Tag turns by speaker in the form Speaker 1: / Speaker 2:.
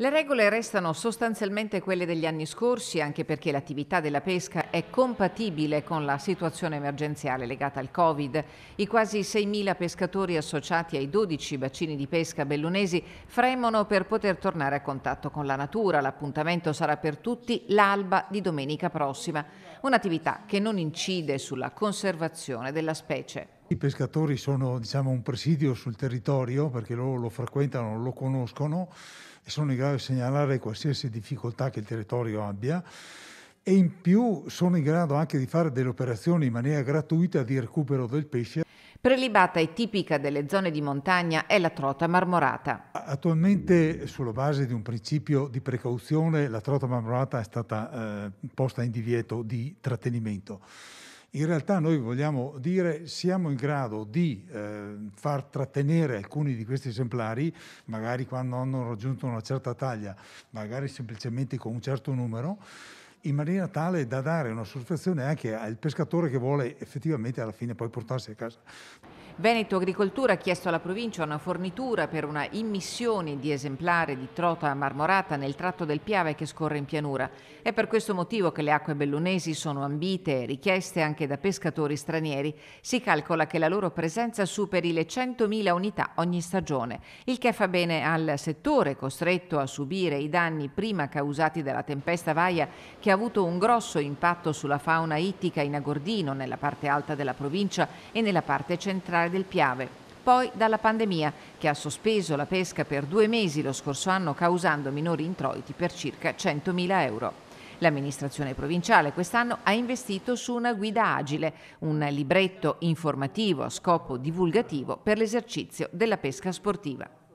Speaker 1: Le regole restano sostanzialmente quelle degli anni scorsi, anche perché l'attività della pesca è compatibile con la situazione emergenziale legata al Covid. I quasi 6.000 pescatori associati ai 12 bacini di pesca bellunesi fremono per poter tornare a contatto con la natura. L'appuntamento sarà per tutti l'alba di domenica prossima, un'attività che non incide sulla conservazione della specie.
Speaker 2: I pescatori sono diciamo, un presidio sul territorio perché loro lo frequentano, lo conoscono e sono in grado di segnalare qualsiasi difficoltà che il territorio abbia e in più sono in grado anche di fare delle operazioni in maniera gratuita di recupero del pesce.
Speaker 1: Prelibata e tipica delle zone di montagna è la trota marmorata.
Speaker 2: Attualmente, sulla base di un principio di precauzione, la trota marmorata è stata eh, posta in divieto di trattenimento. In realtà noi vogliamo dire siamo in grado di eh, far trattenere alcuni di questi esemplari, magari quando hanno raggiunto una certa taglia, magari semplicemente con un certo numero, in maniera tale da dare una soddisfazione anche al pescatore che vuole effettivamente alla fine poi portarsi a casa.
Speaker 1: Veneto Agricoltura ha chiesto alla provincia una fornitura per una immissione di esemplare di trota marmorata nel tratto del Piave che scorre in pianura. È per questo motivo che le acque bellunesi sono ambite e richieste anche da pescatori stranieri. Si calcola che la loro presenza superi le 100.000 unità ogni stagione, il che fa bene al settore costretto a subire i danni prima causati dalla tempesta Vaia che ha avuto un grosso impatto sulla fauna ittica in Agordino, nella parte alta della provincia e nella parte centrale del Piave. Poi dalla pandemia, che ha sospeso la pesca per due mesi lo scorso anno, causando minori introiti per circa 100.000 euro. L'amministrazione provinciale quest'anno ha investito su una guida agile, un libretto informativo a scopo divulgativo per l'esercizio della pesca sportiva.